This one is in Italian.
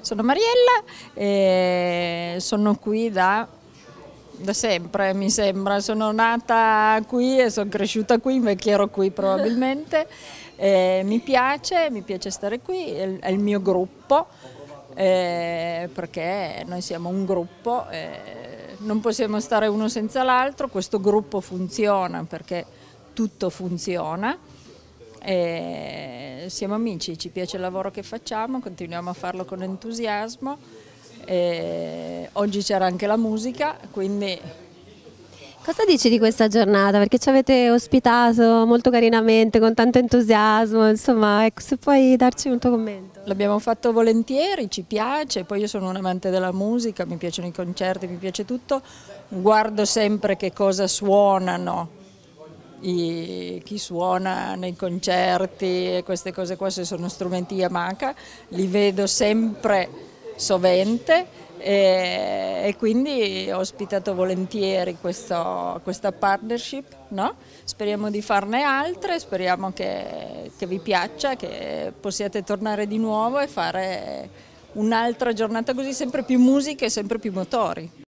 Sono Mariella, sono qui da, da, sempre mi sembra, sono nata qui e sono cresciuta qui, invecchierò qui probabilmente, eh, mi piace, mi piace stare qui, è il, mio gruppo eh, perché noi siamo un gruppo, eh, non possiamo stare uno senza l'altro, questo gruppo funziona perché tutto funziona. Eh, siamo amici, ci piace il lavoro che facciamo, continuiamo a farlo con entusiasmo. E oggi c'era anche la musica, quindi... Cosa dici di questa giornata? Perché ci avete ospitato molto carinamente, con tanto entusiasmo, insomma, ecco, se puoi darci un tuo commento. L'abbiamo fatto volentieri, ci piace, poi io sono un amante della musica, mi piacciono i concerti, mi piace tutto, guardo sempre che cosa suonano, i, chi suona nei concerti e queste cose qua, se sono strumenti Yamaha, li vedo sempre sovente e, e quindi ho ospitato volentieri questo, questa partnership. No? Speriamo di farne altre, speriamo che, che vi piaccia, che possiate tornare di nuovo e fare un'altra giornata così, sempre più musica e sempre più motori.